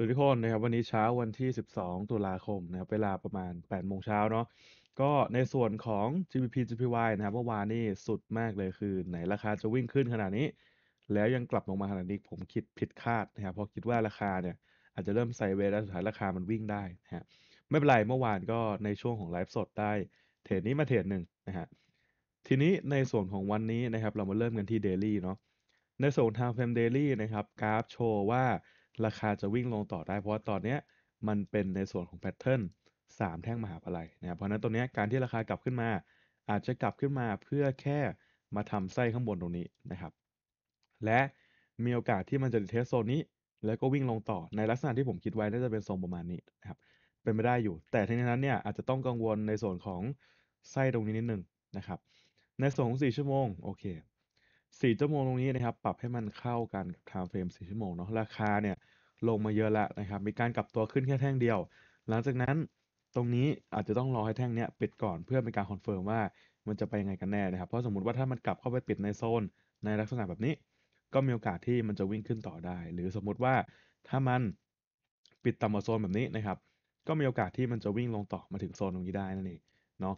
สวัสดีทุกคนนะครับวันนี้เช้าวันที่ 12 ตุลาคมนะครับเวลาประมาณ 8 โมงเช้าเนาะก็ในส่วนของ GBP GPY นะครับเมื่อวานนี้สุดมากเลยคือ ไหนราคาจะวิ่งขึ้นขนาดนี้ แล้วยังกลับลงมาขนาดนี้ผมคิดผิดคาดนะครับเพราะคิดว่าราคาเนี่ย อาจจะเริ่มไซเวแล้วสุดท้ายราคามันวิ่งได้นะฮะไม่เป็นไรเมื่อวานก็ในช่วงของไลฟ์สดได้เทรดนี้มาเทรดหนึ่งนะฮะทีนี้ในส่วนของวันนี้นะครับเรามาเริ่มกันที่เดลี่เนาะในส่วนทางเฟรมเดลี่นะครับกราฟโชว์ว่าราคาจะวิ่งลงต่อได้ เพราะว่าตอนนี้มันเป็นในส่วนของแพทเทิร์น3แท่งมหาพลัยนะครับเพราะนั้นตรงนี้การที่ราคากลับขึ้นมาอาจจะกลับขึ้นมาเพื่อแค่มาทำไส้ข้างบนตรงนี้นะครับ และมีโอกาสที่มันจะดีเทสโซนนี้ แล้วก็วิ่งลงต่อ ในลักษณะที่ผมคิดไว้น่าจะเป็นทรงประมาณนี้นะครับเป็นไปได้อยู่ แต่ทั้งนั้นเนี่ยอาจจะต้องกังวลในส่วนของไส้ตรงนี้นิดนึงนะครับในส่วนของ4ชั่วโมงโอเคสี่ชั่วโมงตรงนี้นะครับปรับให้มันเข้ากันกับทม์เฟรมสี่ชั่วโมงเนาะราคาเนี่ยลงมาเยอะแล้วนะครับมีการกลับตัวขึ้นแค่แท่งเดียว หลังจากนั้นตรงนี้อาจจะต้องรอให้แท่งเนี้ยปิดก่อนเพื่อเป็นการคอนเฟิร์มว่ามันจะไปยังไงกันแน่นะครับเพราะสมมติว่าถ้ามันกลับเข้าไปปิดในโซนในลักษณะแบบนี้ ก็มีโอกาสที่มันจะวิ่งขึ้นต่อได้ หรือสมมติว่าถ้ามันปิดต่ำกว่าโซนแบบนี้นะครับ ก็มีโอกาสที่มันจะวิ่งลงต่อมาถึงโซนตรงนี้ได้นั่นเองเนาะ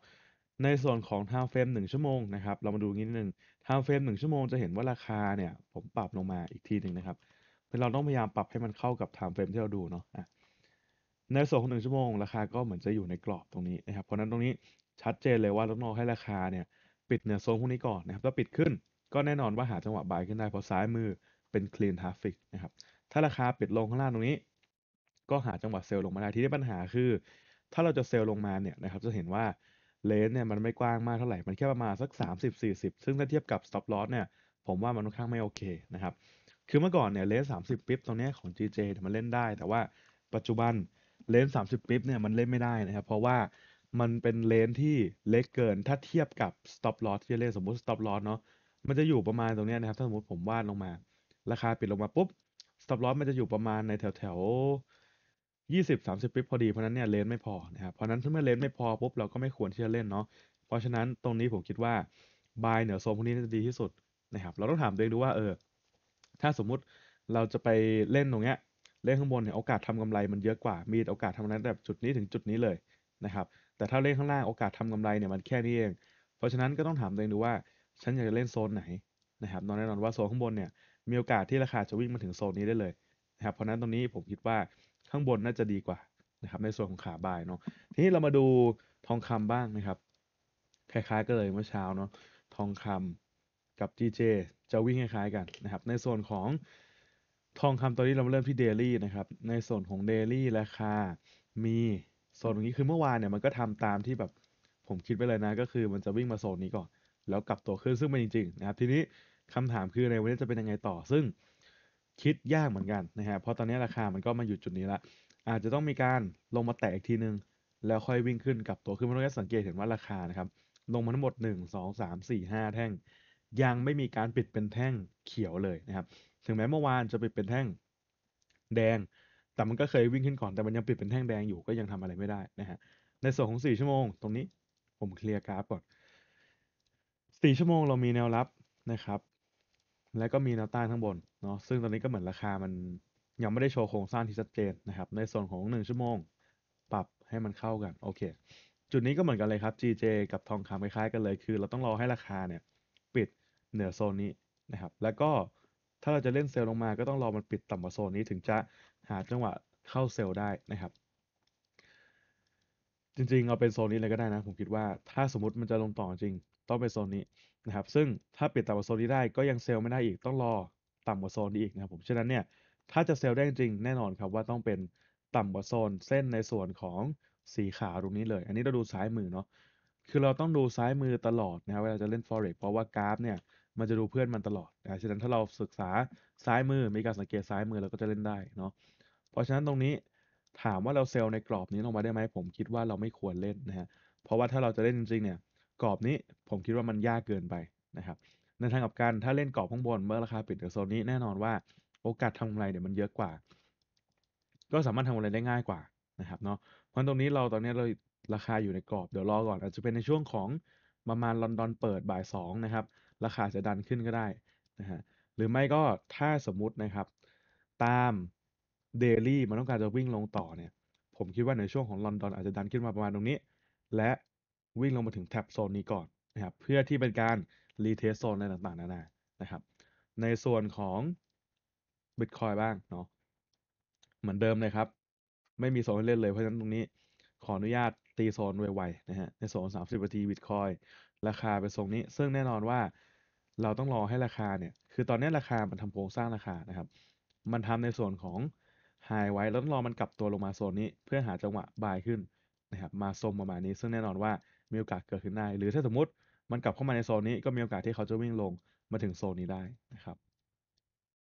ในส่วนของ time frame 1 ชั่วโมงนะครับ เรามาดูนิดนึง time frame 1 ชั่วโมงจะเห็นว่าราคาเนี่ย ผมปรับลงมาอีกทีหนึ่งนะครับเราต้องพยายามปรับให้มันเข้ากับ time frame ที่เราดูเนาะในส่วนของ 1 ชั่วโมง ราคาก็เหมือนจะอยู่ในกรอบตรงนี้นะครับ เพราะนั้นตรงนี้ชัดเจนเลยว่าต้องรอให้ราคาเนี่ย ปิดเนือโซนพวกนี้ก่อนนะครับ ถ้าปิดขึ้นก็แน่นอนว่าหาจังหวะบายขึ้นได้ เพราะซ้ายมือเป็น clean traffic นะครับ ถ้าราคาปิดลงข้างล่างตรงนี้ ก็หาจังหวะเซลล์ลงมาได้ ที่ได้ปัญหาคือ ถ้าเราจะเซลล์ลงมาเนี่ยนะครับ จะเห็นว่าเลนเนี่ยมันไม่กว้างมากเท่าไหร่ มันแค่ประมาณสัก 30-40 ซึ่งถ้าเทียบกับ stop loss เนี่ย ผมว่ามันค่อนข้างไม่โอเคนะครับ คือเมื่อก่อนเนี่ยเลนสามสิบปิ๊บตรงนี้ของ GJ มันเล่นได้ แต่ว่าปัจจุบันเลนสามสิบปิ๊บเนี่ยมันเล่นไม่ได้นะครับ เพราะว่ามันเป็นเลนที่เล็กเกิน ถ้าเทียบกับ stop loss ที่เล่นสมมติ stop loss เนาะ มันจะอยู่ประมาณตรงนี้นะครับถ้าสมมติผมวาดลงมา ราคาปิดลงมาปุ๊บ stop loss มันจะอยู่ประมาณในแถวแถวยี่สิบสามสิบปิ๊บพอดีเพราะนั้นเนี่ยเลนไม่พอนะครับเพราะนั้นถ้าเมื่อเลนไม่พอปุ๊บเราก็ไม่ควรที่จะเล่นเนาะเพราะฉะนั้นตรงนี้ผมคิดว่าบายเหนือโซนพวกนี้จะดีที่สุดนะครับเราต้องถามตัวเองดูว่าเออ ถ้าสมมุติเราจะไปเล่นตรงเนี้ยเล่นข้างบนเนี่ยโอกาสทำกำไรมันเยอะกว่ามีโอกาสทำกำไรแบบจุดนี้ถึงจุดนี้เลยนะครับแต่ถ้าเล่นข้างล่างโอกาสทำกำไรเนี่ยมันแค่นี้เอง เพราะฉะนั้นก็ต้องถามตัวเองดูว่าฉันอยากจะเล่นโซนไหนนะครับแน่นอนว่าโซนข้างบนเนี่ยมีโอกาสที่ราคาจะวิ่งมาถึงโซนนี้ได้เลยนะครับเพราะนั้นตรงนี้ผมคิดว่าข้างบน น่าจะดีกว่านะครับ ในส่วนของขาบ่ายเนาะทีนี้เรามาดูทองคำบ้างนะครับ คล้ายๆกันเลยเมื่อเช้าเนาะทองคำกับ GJ จะวิ่งคล้ายๆ กันนะครับ ในส่วนของทองคำตอนนี้เราเริ่มที่เดลี่นะครับ ในส่วนของเดลี่ราคามีโซนตรงนี้คือเมื่อวานเนี่ยมันก็ทำตามที่แบบผมคิดไปเลยนะ ก็คือมันจะวิ่งมาโซนนี้ก่อนแล้วกลับตัวขึ้นซึ่งเป็นจริงๆ นะครับ ทีนี้คำถามคือในวันนี้จะเป็นยังไงต่อซึ่งคิดยากเหมือนกันนะฮะเพราะตอนนี้ราคามันก็มาอยู่จุดนี้ละอาจจะต้องมีการลงมาแตะอีกทีนึงแล้วค่อยวิ่งขึ้นกลับตัวขึ้นมาเราจะสังเกตเห็นว่าราคานะครับ ลงมาทั้งหมด 1 2 3 4 5แท่ง ยังไม่มีการปิดเป็นแท่งเขียวเลยนะครับ ถึงแม้เมื่อวานจะปิดเป็นแท่งแดง แต่มันก็เคยวิ่งขึ้นก่อน แต่มันยังปิดเป็นแท่งแดงอยู่ ก็ยังทำอะไรไม่ได้นะฮะ ในส่วนของ 4 ชั่วโมง ตรงนี้ผมเคลียร์กราฟก่อน4ชั่วโมงเรามีแนวรับนะครับ และก็มีแนวต้านข้างบนเนาะซึ่งตอนนี้ก็เหมือนราคามันยังไม่ได้โชว์โครงสร้างที่ชัดเจนนะครับ ในส่วนของ 1 ชั่วโมง ปรับให้มันเข้ากันโอเค จุดนี้ก็เหมือนกันเลยครับ GJ กับทองคำคล้ายๆกันเลย คือเราต้องรอให้ราคาเนี่ย ปิดเหนือโซนนี้นะครับ แล้วก็ถ้าเราจะเล่นเซลลงมา ก็ต้องรอมันปิดต่ำกว่าโซนนี้ถึงจะหาจังหวะเข้าเซลได้นะครับ จริงๆเอาเป็นโซนนี้เลยก็ได้นะ ผมคิดว่าถ้าสมมติมันจะลงต่อจริงต้องเป็นโซนนี้นะครับซึ่งถ้าปิดต่ำกว่าโซนนี้ได้ก็ยังเซลไม่ได้อีกต้องรอต่ำกว่าโซนนี้อีกนะครับผมฉะนั้นเนี่ยถ้าจะเซลล์ได้จริงแน่นอนครับว่าต้องเป็นต่ำกว่าโซนเส้นในส่วนของ สีขาวตรงนี้เลย อันนี้เราดูซ้ายมือเนาะคือเราต้องดูซ้ายมือตลอดนะครับเวลาจะเล่น forex เพราะว่ากราฟเนี่ยมันจะดูเพื่อนมันตลอดนะฉะนั้นถ้าเราศึกษาซ้ายมือมีการสังเกตซ้ายมือเราก็จะเล่นได้เนาะเพราะฉะนั้นตรงนี้ถามว่าเราเซลล์ในกรอบนี้ลงมาได้ไหมผมคิดว่าเราไม่ควรเล่นนะฮะเพราะว่าถ้าเราจะเล่นจริงๆเนี่ยกรอบนี้ผมคิดว่ามันยากเกินไปนะครับในทางกับการถ้าเล่นกรอบข้างบน เมื่อราคาปิดกัวโซนนี้แน่นอนว่า โอกาสทำกำไร เดี๋ยวมันเยอะกว่า ก็สามารถทำกำไรได้ง่ายกว่านะครับเนาะเพราะตรงนี้เราตอนนี้เราราคาอยู่ในกรอบ เดี๋ยวรอก่อนอาจจะเป็นในช่วงของ ประมาณลอนดอนเปิดบ่าย2นะครับ ราคาจะดันขึ้นก็ได้นะฮะหรือไม่ก็ถ้าสมมุตินะครับ ตามเดลี่มันต้องการจะวิ่งลงต่อเนี่ยผมคิดว่าในช่วงของลอนดอนอาจจะดันขึ้นมาประมาณตรงนี้และวิ่งลงมาถึงแท็บโซนนี้ก่อนนะครับเพื่อที่เป็นการรีเทสโซนอะไรต่าง ๆ นานา นะครับ ในส่วนของบิตคอยบ้าง เนาะเหมือนเดิมเลยครับ ไม่มีโซนเล่นเลยเพราะฉะนั้นตรงนี้ ขออนุญาตตีโซนไวๆนะฮะ ในโซน30นาทีบิตคอยราคาเป็นทรงนี้ ซึ่งแน่นอนว่าเราต้องรอให้ราคาเนี่ย คือตอนนี้ราคามันทำโครงสร้างราคานะครับ มันทำในส่วนของไฮไว้แล้วรอมันกลับตัวลงมาโซนนี้ เพื่อหาจังหวะบายขึ้นนะครับ มาทรงประมาณนี้ ซึ่งแน่นอนว่ามีโอกาสเกิดขึ้นได้ หรือถ้าสมมติมันกลับเข้ามาในโซนนี้ก็มีโอกาสที่เขาจะวิ่งลงมาถึงโซนนี้ได้นะครับ